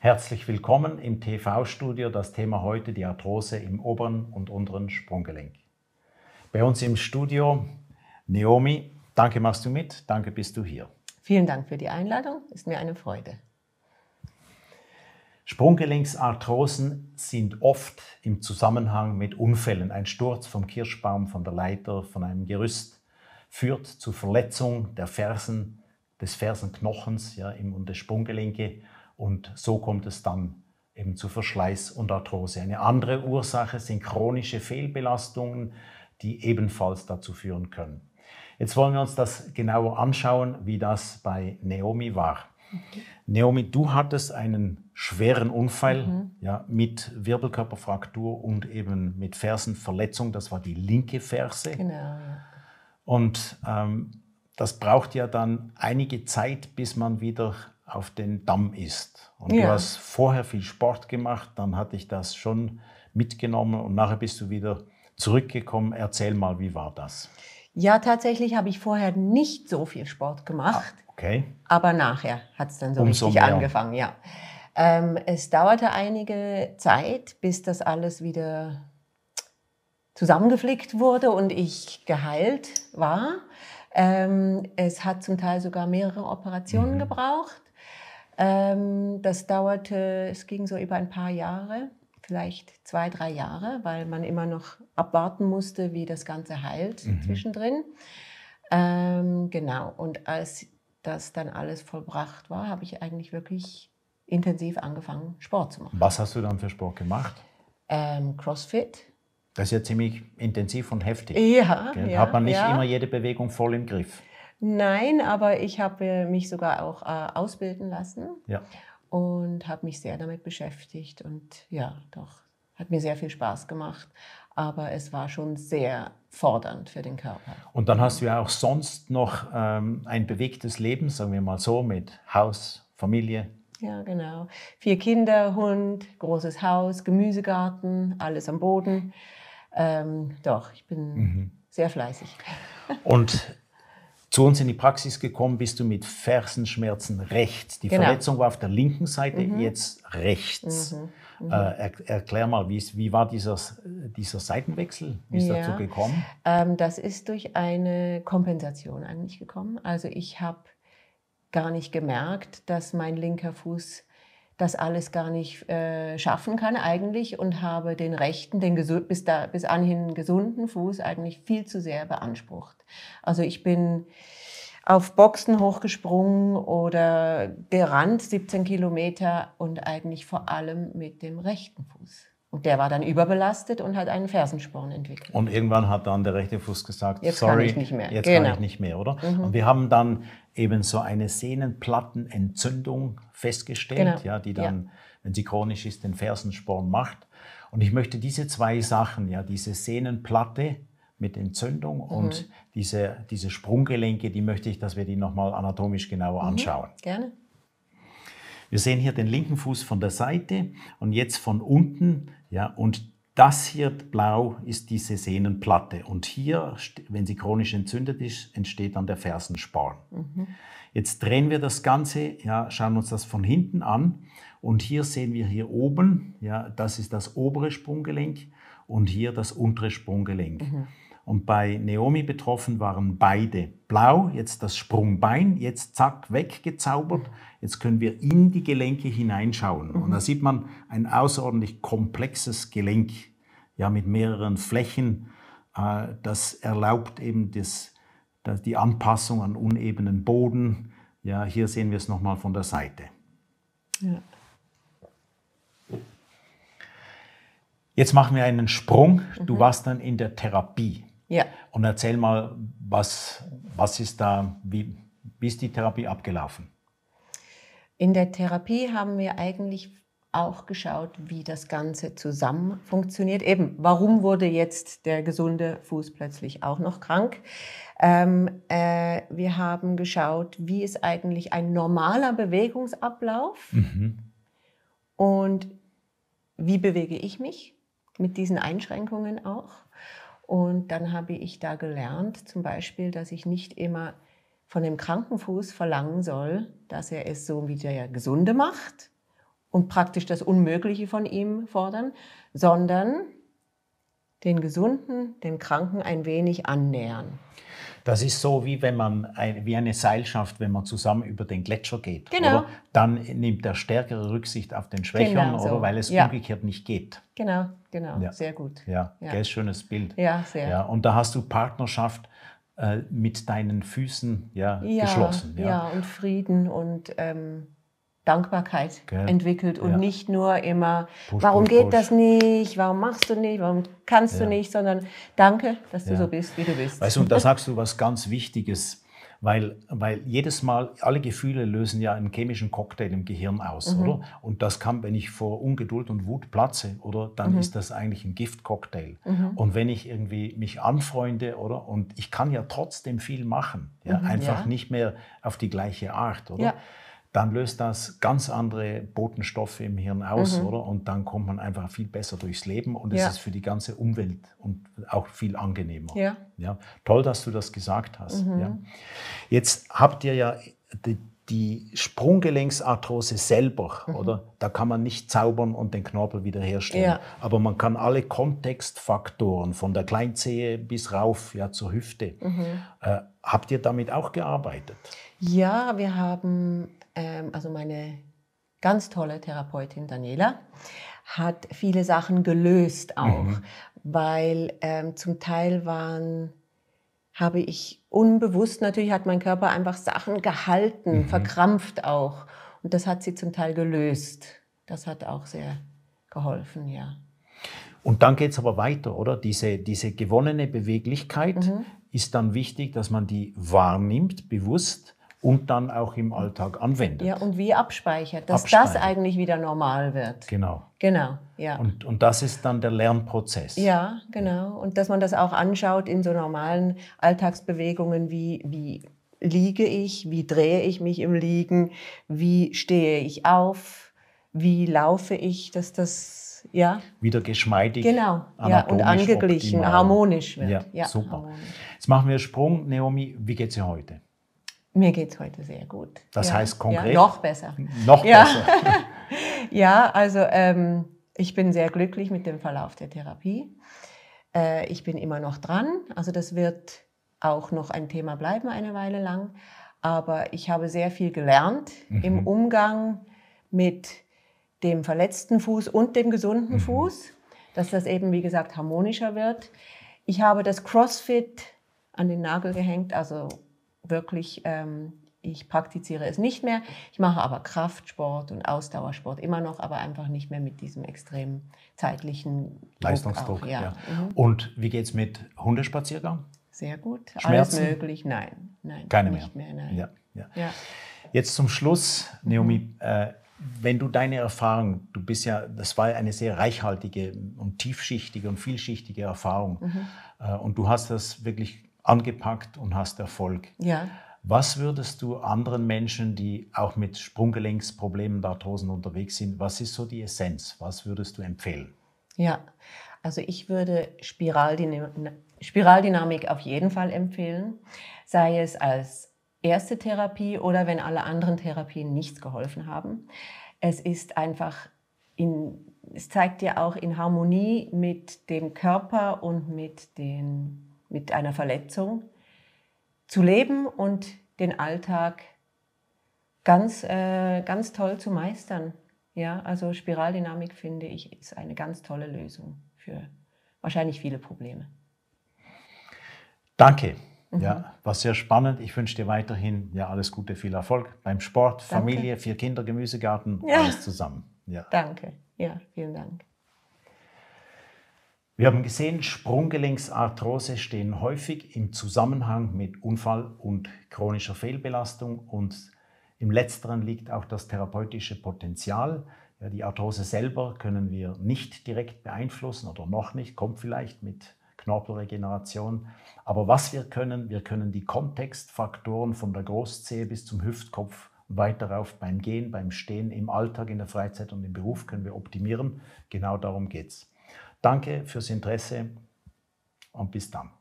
Herzlich willkommen im TV-Studio. Das Thema heute die Arthrose im oberen und unteren Sprunggelenk. Bei uns im Studio Naomi. Danke, machst du mit. Danke, bist du hier. Vielen Dank für die Einladung. Ist mir eine Freude. Sprunggelenksarthrosen sind oft im Zusammenhang mit Unfällen. Ein Sturz vom Kirschbaum, von der Leiter, von einem Gerüst führt zu Verletzung der Fersen, des Fersenknochens ja, und des Sprunggelenke und so kommt es dann eben zu Verschleiß und Arthrose. Eine andere Ursache sind chronische Fehlbelastungen, die ebenfalls dazu führen können. Jetzt wollen wir uns das genauer anschauen, wie das bei Naomi war. Okay. Naomi, du hattest einen schweren Unfall mhm. ja, mit Wirbelkörperfraktur und eben mit Fersenverletzung. Das war die linke Ferse. Genau. Und ähm, das braucht ja dann einige Zeit, bis man wieder auf den Damm ist. Und ja. du hast vorher viel Sport gemacht, dann hatte ich das schon mitgenommen und nachher bist du wieder zurückgekommen. Erzähl mal, wie war das? Ja, tatsächlich habe ich vorher nicht so viel Sport gemacht. Ah, okay. Aber nachher hat es dann so Umso richtig mehr. angefangen, ja. Ähm, es dauerte einige Zeit, bis das alles wieder zusammengeflickt wurde und ich geheilt war. Ähm, es hat zum Teil sogar mehrere Operationen mhm. gebraucht. Ähm, das dauerte, es ging so über ein paar Jahre, vielleicht zwei, drei Jahre, weil man immer noch abwarten musste, wie das Ganze heilt mhm. zwischendrin. Ähm, genau, und als das dann alles vollbracht war, habe ich eigentlich wirklich intensiv angefangen, Sport zu machen. Was hast du dann für Sport gemacht? Ähm, Crossfit. Das ist ja ziemlich intensiv und heftig. Ja, ja Hat man nicht ja. immer jede Bewegung voll im Griff. Nein, aber ich habe äh, mich sogar auch äh, ausbilden lassen ja. und habe mich sehr damit beschäftigt. Und ja, doch, hat mir sehr viel Spaß gemacht. Aber es war schon sehr fordernd für den Körper. Und dann hast du ja auch sonst noch ähm, ein bewegtes Leben, sagen wir mal so, mit Haus, Familie, ja, genau. Vier Kinder, Hund, großes Haus, Gemüsegarten, alles am Boden. Ähm, doch, ich bin mhm. sehr fleißig. Und zu uns in die Praxis gekommen bist du mit Fersenschmerzen rechts. Die genau. Verletzung war auf der linken Seite, mhm. jetzt rechts. Mhm. Mhm. Äh, er, erklär mal, wie, wie war dieser, dieser, Seitenwechsel? Wie ist ja. dazu gekommen? Ähm, das ist durch eine Kompensation eigentlich gekommen. Also ich habe gar nicht gemerkt, dass mein linker Fuß das alles gar nicht äh, schaffen kann eigentlich und habe den rechten, den gesund, bis, da, bis anhin gesunden Fuß eigentlich viel zu sehr beansprucht. Also ich bin auf Boxen hochgesprungen oder gerannt 17 Kilometer und eigentlich vor allem mit dem rechten Fuß. Und der war dann überbelastet und hat einen Fersensporn entwickelt. Und irgendwann hat dann der rechte Fuß gesagt, jetzt sorry, kann ich nicht mehr. jetzt genau. kann ich nicht mehr, oder? Mhm. Und wir haben dann eben so eine Sehnenplattenentzündung festgestellt, genau. ja, die dann, ja. wenn sie chronisch ist, den Fersensporn macht. Und ich möchte diese zwei Sachen, ja, diese Sehnenplatte mit Entzündung mhm. und diese, diese Sprunggelenke, die möchte ich, dass wir die nochmal anatomisch genauer mhm. anschauen. Mhm. Gerne. Wir sehen hier den linken Fuß von der Seite und jetzt von unten. Ja, und das hier blau ist diese Sehnenplatte. Und hier, wenn sie chronisch entzündet ist, entsteht dann der Fersensporn. Mhm. Jetzt drehen wir das Ganze, ja, schauen uns das von hinten an. Und hier sehen wir hier oben, ja, das ist das obere Sprunggelenk und hier das untere Sprunggelenk. Mhm. Und bei Naomi betroffen waren beide blau, jetzt das Sprungbein, jetzt zack, weggezaubert. Jetzt können wir in die Gelenke hineinschauen. Und da mhm. sieht man ein außerordentlich komplexes Gelenk, ja, mit mehreren Flächen. Äh, das erlaubt eben das, die Anpassung an unebenen Boden. Ja, hier sehen wir es nochmal von der Seite. Ja. Jetzt machen wir einen Sprung. Du mhm. warst dann in der Therapie. Ja. Und erzähl mal, was, was ist da, wie, wie ist die Therapie abgelaufen? In der Therapie haben wir eigentlich auch geschaut, wie das Ganze zusammen funktioniert. Eben, warum wurde jetzt der gesunde Fuß plötzlich auch noch krank? Ähm, äh, wir haben geschaut, wie ist eigentlich ein normaler Bewegungsablauf mhm. und wie bewege ich mich mit diesen Einschränkungen auch. Und dann habe ich da gelernt, zum Beispiel, dass ich nicht immer von dem Krankenfuß verlangen soll, dass er es so wie der Gesunde macht und praktisch das Unmögliche von ihm fordern, sondern den Gesunden, den Kranken ein wenig annähern. Das ist so, wie wenn man ein, wie eine Seilschaft, wenn man zusammen über den Gletscher geht. Genau. Oder? Dann nimmt der Stärkere Rücksicht auf den Schwächeren, genau so. oder weil es ja. umgekehrt nicht geht. Genau, genau, ja. sehr gut. Ja, ja. Gell, schönes Bild. Ja, sehr. Ja. Und da hast du Partnerschaft äh, mit deinen Füßen ja, geschlossen. Ja. ja, und Frieden und ähm Dankbarkeit Gell? entwickelt und ja. nicht nur immer, push, warum push, geht push. das nicht, warum machst du nicht, warum kannst ja. du nicht, sondern danke, dass du ja. so bist, wie du bist. Weißt du, und da sagst du was ganz Wichtiges, weil, weil jedes Mal, alle Gefühle lösen ja einen chemischen Cocktail im Gehirn aus, mhm. oder? Und das kann, wenn ich vor Ungeduld und Wut platze, oder? Dann mhm. ist das eigentlich ein Giftcocktail. Mhm. Und wenn ich irgendwie mich anfreunde, oder? Und ich kann ja trotzdem viel machen, ja? Mhm, einfach ja. nicht mehr auf die gleiche Art, oder? Ja dann löst das ganz andere Botenstoffe im Hirn aus, mhm. oder? Und dann kommt man einfach viel besser durchs Leben und es ja. ist für die ganze Umwelt und auch viel angenehmer. Ja. ja. Toll, dass du das gesagt hast. Mhm. Ja. Jetzt habt ihr ja die, die Sprunggelenksarthrose selber, mhm. oder? Da kann man nicht zaubern und den Knorpel wiederherstellen. Ja. Aber man kann alle Kontextfaktoren von der Kleinzehe bis rauf ja, zur Hüfte. Mhm. Äh, habt ihr damit auch gearbeitet? Ja, wir haben ähm, also meine ganz tolle Therapeutin Daniela, hat viele Sachen gelöst mhm. auch, mhm. weil ähm, zum Teil waren, habe ich unbewusst, natürlich hat mein Körper einfach Sachen gehalten, mhm. verkrampft auch. Und das hat sie zum Teil gelöst. Das hat auch sehr geholfen, ja. Und dann geht es aber weiter, oder? Diese, diese gewonnene Beweglichkeit mhm. ist dann wichtig, dass man die wahrnimmt, bewusst und dann auch im Alltag anwendet. Ja, und wie abspeichert, dass abspeichert. das eigentlich wieder normal wird. Genau. Genau, ja. Und, und das ist dann der Lernprozess. Ja, genau. Und dass man das auch anschaut in so normalen Alltagsbewegungen wie, wie liege ich, wie drehe ich mich im Liegen, wie stehe ich auf, wie laufe ich, dass das ja wieder geschmeidig, genau, ja, und angeglichen, optimal. harmonisch wird. Ja, ja super. Harmonisch. Jetzt machen wir Sprung, Naomi. Wie geht es dir heute? Mir geht es heute sehr gut. Das ja. heißt konkret? Ja, noch besser. Noch ja. besser. ja, also ähm, ich bin sehr glücklich mit dem Verlauf der Therapie. Äh, ich bin immer noch dran. Also das wird auch noch ein Thema bleiben eine Weile lang. Aber ich habe sehr viel gelernt mhm. im Umgang mit dem verletzten Fuß und dem gesunden mhm. Fuß, dass das eben, wie gesagt, harmonischer wird. Ich habe das CrossFit an den Nagel gehängt, also wirklich, ähm, ich praktiziere es nicht mehr. Ich mache aber Kraftsport und Ausdauersport immer noch, aber einfach nicht mehr mit diesem extremen zeitlichen Leistungsdruck. Auch, ja. Ja. Mhm. Und wie geht es mit Hundespaziergang? Sehr gut. Schmerzen? Alles möglich? Nein. nein Keine mehr. mehr nein. Ja, ja. Ja. Jetzt zum Schluss, Naomi. Mhm. Äh, wenn du deine Erfahrung, du bist ja, das war eine sehr reichhaltige und tiefschichtige und vielschichtige Erfahrung mhm. Äh, und du hast das wirklich angepackt und hast Erfolg. Ja. Was würdest du anderen Menschen, die auch mit Sprunggelenksproblemen, Arthrosen unterwegs sind, was ist so die Essenz? Was würdest du empfehlen? Ja, also ich würde Spiraldynam Spiraldynamik auf jeden Fall empfehlen, sei es als erste Therapie oder wenn alle anderen Therapien nichts geholfen haben. Es ist einfach in, es zeigt dir auch in Harmonie mit dem Körper und mit den mit einer Verletzung, zu leben und den Alltag ganz, äh, ganz toll zu meistern. Ja, also Spiraldynamik finde ich ist eine ganz tolle Lösung für wahrscheinlich viele Probleme. Danke. Mhm. Ja, war sehr spannend. Ich wünsche dir weiterhin ja alles Gute, viel Erfolg beim Sport, Danke. Familie, vier Kinder, Gemüsegarten, ja. alles zusammen. Ja. Danke. Ja, vielen Dank. Wir haben gesehen, Sprunggelenksarthrose stehen häufig im Zusammenhang mit Unfall und chronischer Fehlbelastung und im letzteren liegt auch das therapeutische Potenzial. Ja, die Arthrose selber können wir nicht direkt beeinflussen oder noch nicht, kommt vielleicht mit Knorpelregeneration. Aber was wir können, wir können die Kontextfaktoren von der Großzehe bis zum Hüftkopf weiter rauf beim Gehen, beim Stehen, im Alltag, in der Freizeit und im Beruf können wir optimieren. Genau darum geht es. Danke fürs Interesse und bis dann.